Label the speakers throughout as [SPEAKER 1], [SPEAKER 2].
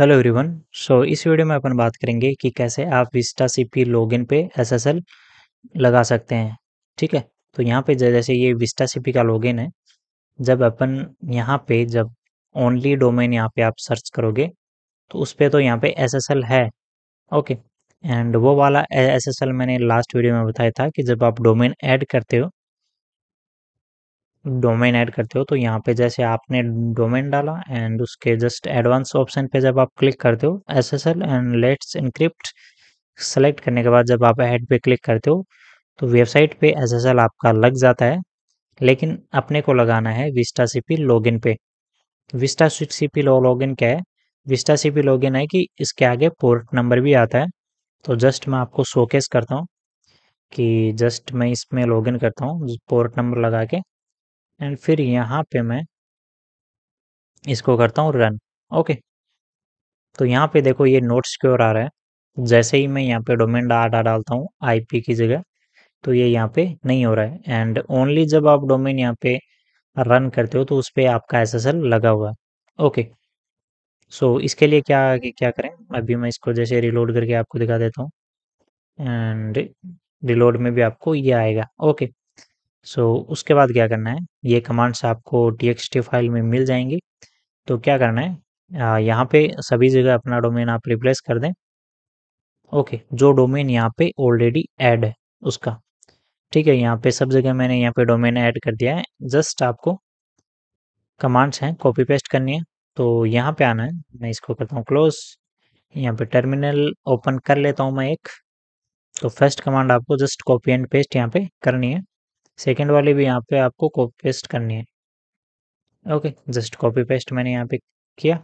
[SPEAKER 1] Hello everyone so इस video में अपन बात करेंगे कि कैसे आप विस्टा सी पी लॉगिन पे एसएसएल लगा सकते हैं ठीक है तो यहाँ पे जैसे ये विस्टा सी पी का लॉगिन है जब अपन यहाँ पे जब ओनली डोमेन यहाँ पे आप सर्च करोगे तो उस पर तो यहाँ पे एसएसएल है ओके एंड वो वाला एसएसएल मैंने लास्ट वीडियो में बताया था कि जब आप डोमेन ऐड करते हो डोमेन ऐड करते हो तो यहाँ पे जैसे आपने डोमेन डाला एंड उसके जस्ट एडवांस ऑप्शन पे जब आप क्लिक करते हो S S L and let's encrypt select करने के बाद जब आप ऐड पे क्लिक करते हो तो वेबसाइट पे एस एस एल आपका लग जाता है लेकिन अपने को लगाना है विस्टा सी पी लॉगिन पे विस्टा सी पी लॉगिन क्या है विस्टा सी पी लॉगिन है कि इसके आगे पोर्ट नंबर भी आता है तो जस्ट मैं आपको शोकेस करता हूँ कि जस्ट मैं इसमें लॉगिन करता हूँ पोर्ट नंबर लगा के एंड फिर यहाँ पे मैं इसको करता हूँ रन ओके तो यहाँ पे देखो ये नोट्स की ओर आ रहा है जैसे ही मैं यहाँ पे डोमेन डाटा डालता हूँ आईपी की जगह तो ये यहाँ पे नहीं हो रहा है एंड ओनली जब आप डोमेन यहाँ पे रन करते हो तो उस पर आपका एस लगा हुआ है ओके सो so, इसके लिए क्या कि क्या करें अभी मैं इसको जैसे रिलोड करके आपको दिखा देता हूँ एंड रिलोड में भी आपको ये आएगा ओके सो उसके बाद क्या करना है ये कमांड्स आपको टी फाइल में मिल जाएंगी तो क्या करना है यहाँ पे सभी जगह अपना डोमेन आप रिप्लेस कर दें ओके जो डोमेन यहाँ पे ऑलरेडी ऐड है उसका ठीक है यहाँ पे सब जगह मैंने यहाँ पे डोमेन ऐड कर दिया है जस्ट आपको कमांड्स हैं कॉपी पेस्ट करनी है तो यहाँ पे आना है मैं इसको करता हूँ क्लोज यहाँ पे टर्मिनल ओपन कर लेता हूँ मैं एक तो फर्स्ट कमांड आपको जस्ट कॉपी एंड पेस्ट यहाँ पे करनी है सेकेंड वाली भी यहाँ पे आपको कॉपी पेस्ट करनी है ओके जस्ट कॉपी पेस्ट मैंने यहाँ पे किया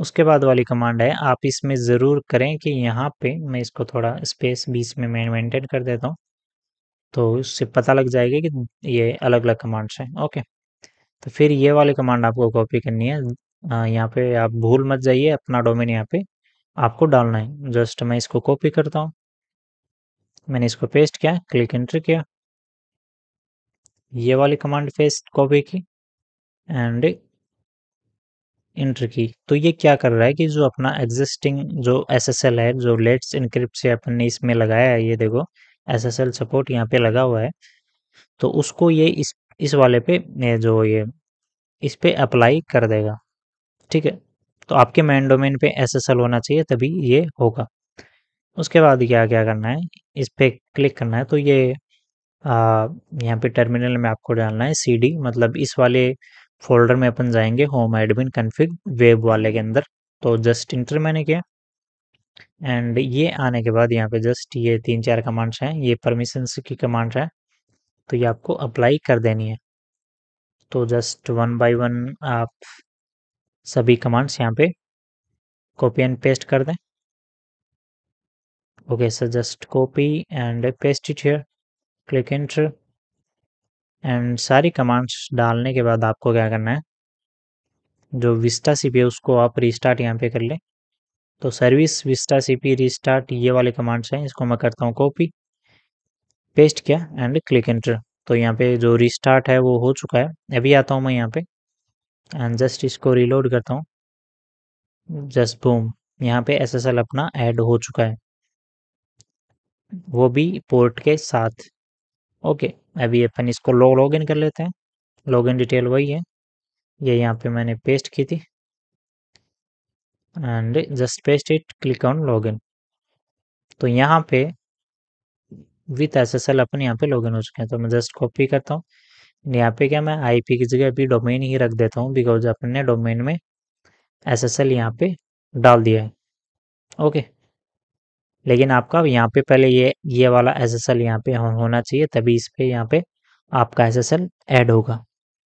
[SPEAKER 1] उसके बाद वाली कमांड है आप इसमें ज़रूर करें कि यहाँ पे मैं इसको थोड़ा स्पेस बीच में मैं मेंटेन कर देता हूँ तो उससे पता लग जाएगा कि ये अलग अलग कमांड्स हैं ओके तो फिर ये वाली कमांड आपको कॉपी करनी है यहाँ पे आप भूल मत जाइए अपना डोमेन यहाँ पे आपको डालना है जस्ट मैं इसको कॉपी करता हूँ मैंने इसको पेस्ट किया क्लिक एंटर किया ये वाली कमांड फेस्ट कॉपी की एंड इंटर की तो ये क्या कर रहा है कि जो अपना एग्जिस्टिंग जो एसएसएल है जो लेट्स इनक्रिप्ट से अपन ने इसमें लगाया है ये देखो एसएसएल सपोर्ट यहाँ पे लगा हुआ है तो उसको ये इस इस वाले पे जो ये इस पे अप्लाई कर देगा ठीक है तो आपके मेन डोमेन पे एसएसएल होना चाहिए तभी ये होगा उसके बाद क्या क्या करना है इस पर क्लिक करना है तो ये यहाँ पे टर्मिनल में आपको डालना है सी मतलब इस वाले फ़ोल्डर में अपन जाएंगे होम एडमिन कॉन्फ़िग वेब वाले के अंदर। तो जस्ट इंटर मैंने किया एंड ये आने के बाद यहाँ पे जस्ट ये तीन चार कमांड्स हैं, ये परमिशंस की कमांड्स हैं, तो ये आपको अप्लाई कर देनी है। तो जस्ट वन बाय वन आप सभी कमांड्स यहाँ पे कॉपी एंड पेस्ट कर दें। Okay sir just copy and paste it here click enter and सारी कमांड्स डालने के बाद आपको क्या करना है जो विस्टा सी है उसको आप रिस्टार्ट यहाँ पे कर ले तो service Vesta C P restart ये वाले कमांड्स हैं इसको मैं करता हूँ कॉपी पेस्ट किया एंड क्लिक इंटर तो यहाँ पे जो रिस्टार्ट है वो हो चुका है अभी आता हूँ मैं यहाँ पे एंड जस्ट इसको रिलोड करता हूँ जस्ट बूम यहाँ पे एसएसएल अपना ऐड हो चुका है वो भी पोर्ट के साथ ओके अभी अपन इसको लॉग लॉग इन कर लेते हैं लॉग इन डिटेल वही है ये यहाँ पे मैंने पेस्ट की थी and just paste it click on log in तो यहाँ पे विथ एस एस एल अपन यहाँ पे लॉग इन हो चुके हैं तो मैं जस्ट कॉपी करता हूँ यहाँ पे क्या मैं आईपी की जगह अभी डोमेन ही रख देता हूँ बिकॉज अपन ने डोमेन में एस एस एल यहाँ पे डाल दिया है ओके लेकिन आपका यहाँ पे पहले ये ये वाला एस एस एल यहाँ पे होना चाहिए तभी इस पर यहाँ पे आपका एस एस एल ऐड होगा